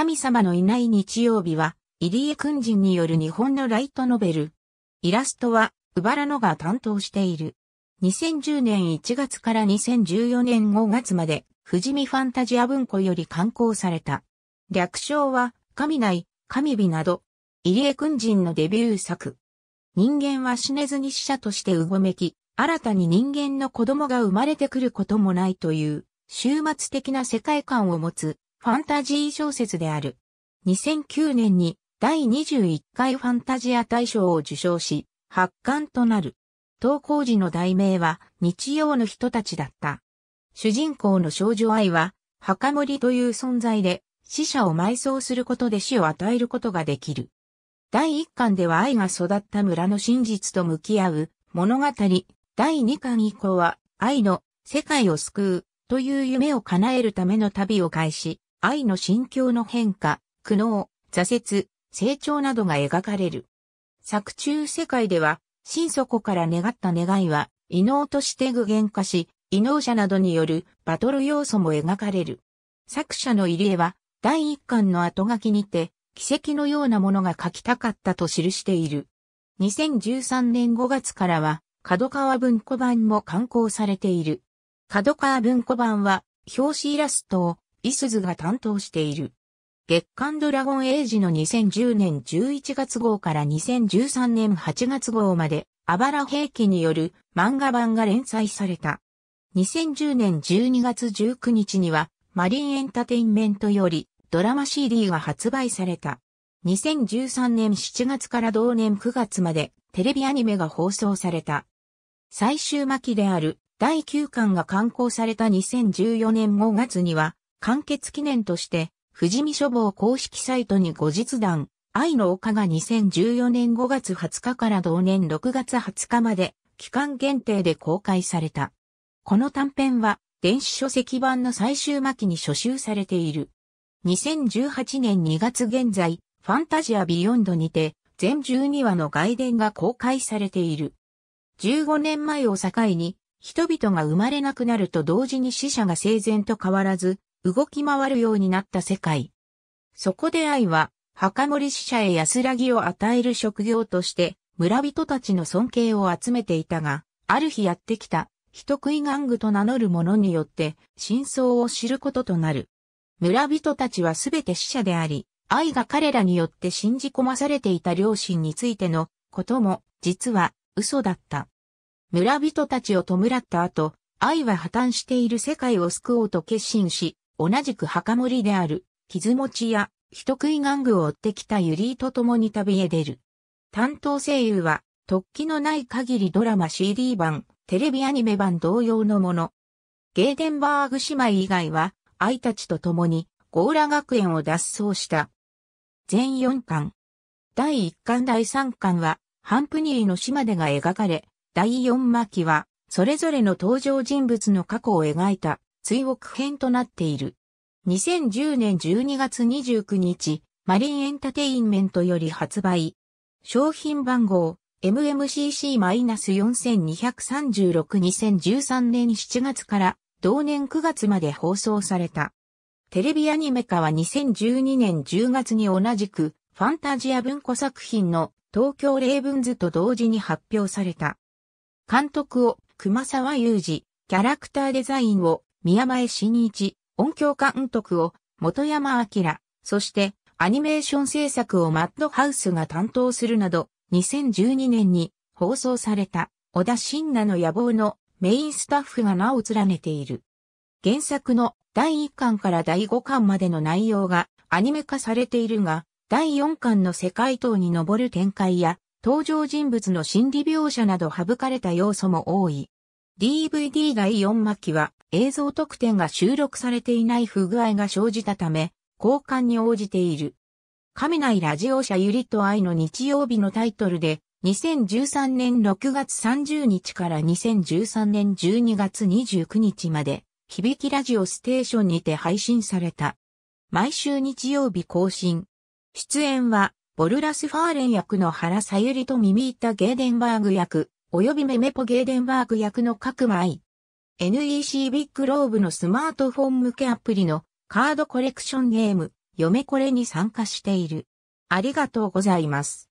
神様のいない日曜日は、入江君人による日本のライトノベル。イラストは、うばらのが担当している。2010年1月から2014年5月まで、富士見ファンタジア文庫より刊行された。略称は、神内、神美など、入江君人のデビュー作。人間は死ねずに死者としてうごめき、新たに人間の子供が生まれてくることもないという、終末的な世界観を持つファンタジー小説である。2009年に第21回ファンタジア大賞を受賞し、発刊となる。投稿時の題名は日曜の人たちだった。主人公の少女愛は、墓守という存在で、死者を埋葬することで死を与えることができる。第1巻では愛が育った村の真実と向き合う物語。第2巻以降は愛の世界を救うという夢を叶えるための旅を開始。愛の心境の変化、苦悩、挫折、成長などが描かれる。作中世界では、心底から願った願いは、異能として具現化し、異能者などによるバトル要素も描かれる。作者の入江は、第一巻の後書きにて、奇跡のようなものが書きたかったと記している。2013年5月からは、角川文庫版も刊行されている。角川文庫版は、表紙イラストをイスズが担当している。月刊ドラゴンエイジの2010年11月号から2013年8月号まで、あばら兵器による漫画版が連載された。2010年12月19日には、マリンエンタテインメントよりドラマ CD が発売された。2013年7月から同年9月までテレビアニメが放送された。最終巻である第9巻が刊行された2014年5月には完結記念として、富士見書房公式サイトに後日談、愛の丘が2014年5月20日から同年6月20日まで、期間限定で公開された。この短編は、電子書籍版の最終巻に書集されている。2018年2月現在、ファンタジアビヨンドにて、全12話の外伝が公開されている。15年前を境に、人々が生まれなくなると同時に死者が生前と変わらず、動き回るようになった世界。そこで愛は、墓守死者へ安らぎを与える職業として、村人たちの尊敬を集めていたが、ある日やってきた、人食い玩具と名乗る者によって、真相を知ることとなる。村人たちはすべて死者であり、愛が彼らによって信じ込まされていた両親についてのことも、実は嘘だった。村人たちを弔った後、愛は破綻している世界を救おうと決心し、同じく墓守である、傷持ちや、人食い玩具を追ってきたユリーと共に旅へ出る。担当声優は、突起のない限りドラマ CD 版、テレビアニメ版同様のもの。ゲーデンバーグ姉妹以外は、愛たちと共に、ゴーラ学園を脱走した。全4巻。第1巻第3巻は、ハンプニーの島でが描かれ、第4巻は、それぞれの登場人物の過去を描いた。追憶編となっている。2010年12月29日、マリンエンタテインメントより発売。商品番号 MMCC-4236-2013 年7月から同年9月まで放送された。テレビアニメ化は2012年10月に同じくファンタジア文庫作品の東京レイブンズと同時に発表された。監督を熊沢雄二、キャラクターデザインを宮前真一、音響監督を元山明、そしてアニメーション制作をマッドハウスが担当するなど、2012年に放送された小田真奈の野望のメインスタッフが名を連ねている。原作の第1巻から第5巻までの内容がアニメ化されているが、第4巻の世界塔に上る展開や、登場人物の心理描写など省かれた要素も多い。DVD 第4巻は、映像特典が収録されていない不具合が生じたため、交換に応じている。亀内ラジオ社ゆりと愛の日曜日のタイトルで、2013年6月30日から2013年12月29日まで、響きラジオステーションにて配信された。毎週日曜日更新。出演は、ボルラス・ファーレン役の原さゆりと耳たゲーデンバーグ役、及びメメポゲーデンバーグ役の各舞。NEC ビッグローブのスマートフォン向けアプリのカードコレクションゲーム、嫁これに参加している。ありがとうございます。